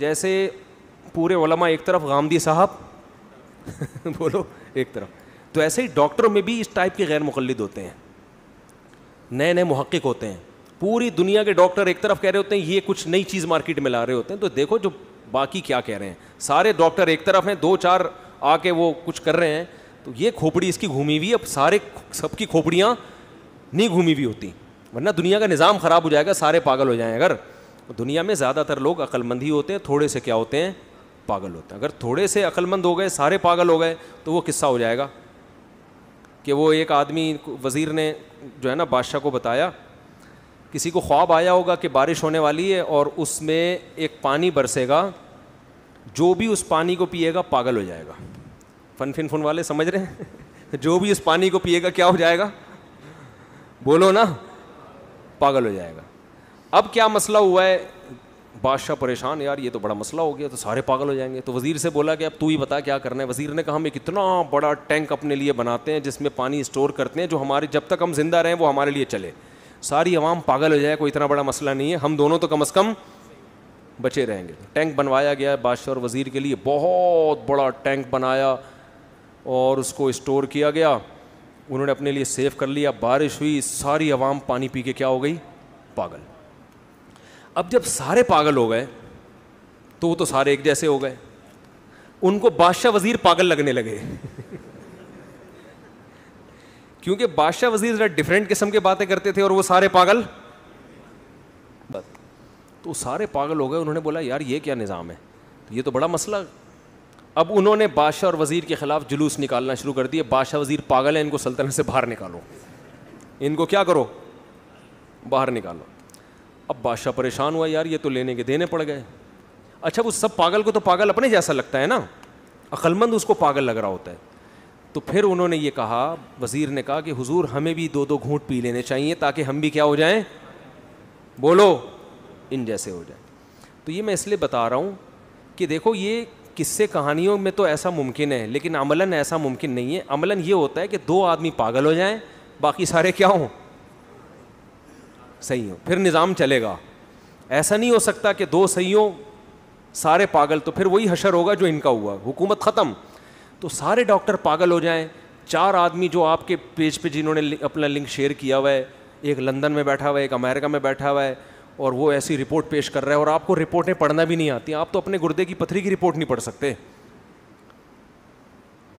जैसे पूरे ओलमा एक तरफ गांधी साहब बोलो एक तरफ तो ऐसे ही डॉक्टरों में भी इस टाइप के गैर मुखलद होते हैं नए नए महक्क होते हैं पूरी दुनिया के डॉक्टर एक तरफ कह रहे होते हैं ये कुछ नई चीज़ मार्केट में ला रहे होते हैं तो देखो जो बाकी क्या कह रहे हैं सारे डॉक्टर एक तरफ हैं दो चार आके वो कुछ कर रहे हैं तो ये खोपड़ी इसकी घूमी हुई अब सारे सबकी खोपड़ियाँ नहीं घूमी हुई होती वरना दुनिया का निज़ाम ख़राब हो जाएगा सारे पागल हो जाएँ अगर दुनिया में ज़्यादातर लोग अक्लमंद ही होते हैं थोड़े से क्या होते हैं पागल होते हैं अगर थोड़े से अक्लमंद हो गए सारे पागल हो गए तो वो किस्सा हो जाएगा कि वो एक आदमी वज़ीर ने जो है ना बादशाह को बताया किसी को ख्वाब आया होगा कि बारिश होने वाली है और उसमें एक पानी बरसेगा जो भी उस पानी को पिएगा पागल हो जाएगा फन फिन फुन वाले समझ रहे हैं जो भी उस पानी को पिएगा क्या हो जाएगा बोलो ना पागल हो जाएगा अब क्या मसला हुआ है बादशाह परेशान यार ये तो बड़ा मसला हो गया तो सारे पागल हो जाएंगे तो वज़ीर से बोला कि अब तू ही बता क्या करना है वज़ीर ने कहा हम एक इतना बड़ा टैंक अपने लिए बनाते हैं जिसमें पानी स्टोर करते हैं जो हमारे जब तक हम जिंदा रहें वो हमारे लिए चले सारी आवाम पागल हो जाए कोई इतना बड़ा मसला नहीं है हम दोनों तो कम अज़ कम बचे रहेंगे तो टैंक बनवाया गया है बादशाह और वज़ीर के लिए बहुत बड़ा टैंक बनाया और उसको इस्टोर किया गया उन्होंने अपने लिए सेफ़ कर लिया बारिश हुई सारी आवाम पानी पी के क्या हो गई पागल अब जब सारे पागल हो गए तो वो तो सारे एक जैसे हो गए उनको बादशाह वजीर पागल लगने लगे क्योंकि बादशाह वजीर जरा डिफरेंट किस्म के बातें करते थे और वो सारे पागल तो सारे पागल हो गए उन्होंने बोला यार ये क्या निज़ाम है तो ये तो बड़ा मसला अब उन्होंने बादशाह और वज़ीर के ख़िलाफ़ जुलूस निकालना शुरू कर दिया बादशाह वज़ीर पागल है इनको सल्तनत से बाहर निकालो इनको क्या करो बाहर निकालो अब बादशाह परेशान हुआ यार ये तो लेने के देने पड़ गए अच्छा वो सब पागल को तो पागल अपने जैसा लगता है ना अक्लमंद उसको पागल लग रहा होता है तो फिर उन्होंने ये कहा वज़ीर ने कहा कि हुजूर हमें भी दो दो घूंट पी लेने चाहिए ताकि हम भी क्या हो जाएं बोलो इन जैसे हो जाए तो ये मैं इसलिए बता रहा हूँ कि देखो ये किस्से कहानियों में तो ऐसा मुमकिन है लेकिन अमलन ऐसा मुमकिन नहीं है अमलन ये होता है कि दो आदमी पागल हो जाएं बाकी सारे क्या हों सही हो फिर निज़ाम चलेगा ऐसा नहीं हो सकता कि दो सही हो सारे पागल तो फिर वही हशर होगा जो इनका हुआ हुकूमत ख़त्म तो सारे डॉक्टर पागल हो जाएं चार आदमी जो आपके पेज पे जिन्होंने अपना लिंक शेयर किया हुआ है एक लंदन में बैठा हुआ है एक अमेरिका में बैठा हुआ है और वो ऐसी रिपोर्ट पेश कर रहा है और आपको रिपोर्टें पढ़ना भी नहीं आती आप तो अपने गुर्दे की पथरी की रिपोर्ट नहीं पढ़ सकते